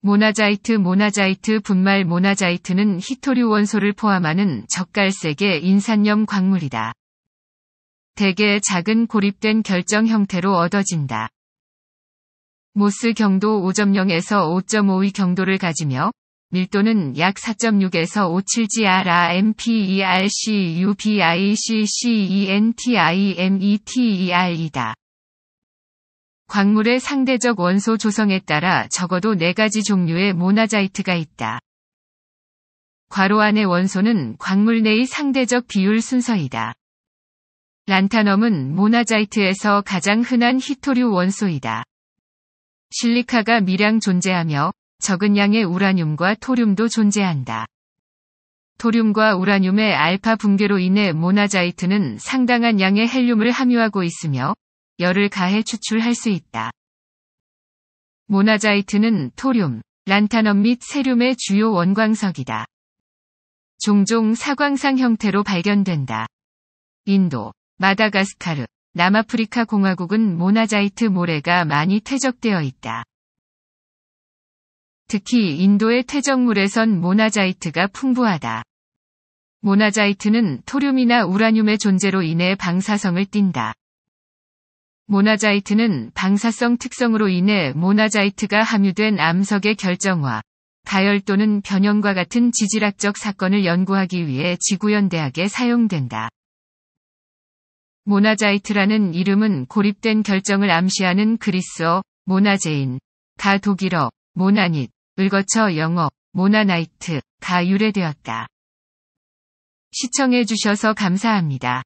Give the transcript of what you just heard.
모나자이트 모나자이트 분말 모나자이트는 히토류 원소를 포함하는 적갈색의 인산염 광물이다. 대개 작은 고립된 결정 형태로 얻어진다. 모스 경도 5.0에서 5.5의 경도를 가지며 밀도는 약 4.6에서 5 7 g r m p e r c u b i c c e n t i m e t e r 이다 광물의 상대적 원소 조성에 따라 적어도 4가지 종류의 모나자이트가 있다. 괄호 안의 원소는 광물 내의 상대적 비율 순서이다. 란타넘은 모나자이트에서 가장 흔한 히토류 원소이다. 실리카가 미량 존재하며 적은 양의 우라늄과 토륨도 존재한다. 토륨과 우라늄의 알파 붕괴로 인해 모나자이트는 상당한 양의 헬륨을 함유하고 있으며 열을 가해 추출할 수 있다. 모나자이트는 토륨, 란타넘 및 세륨의 주요 원광석이다. 종종 사광상 형태로 발견된다. 인도, 마다가스카르, 남아프리카 공화국은 모나자이트 모래가 많이 퇴적되어 있다. 특히 인도의 퇴적물에선 모나자이트가 풍부하다. 모나자이트는 토륨이나 우라늄의 존재로 인해 방사성을 띈다. 모나자이트는 방사성 특성으로 인해 모나자이트가 함유된 암석의 결정화, 가열 또는 변형과 같은 지질학적 사건을 연구하기 위해 지구연대학에 사용된다. 모나자이트라는 이름은 고립된 결정을 암시하는 그리스어 모나제인, 가 독일어 모나닛을 거쳐 영어 모나나이트가 유래되었다. 시청해주셔서 감사합니다.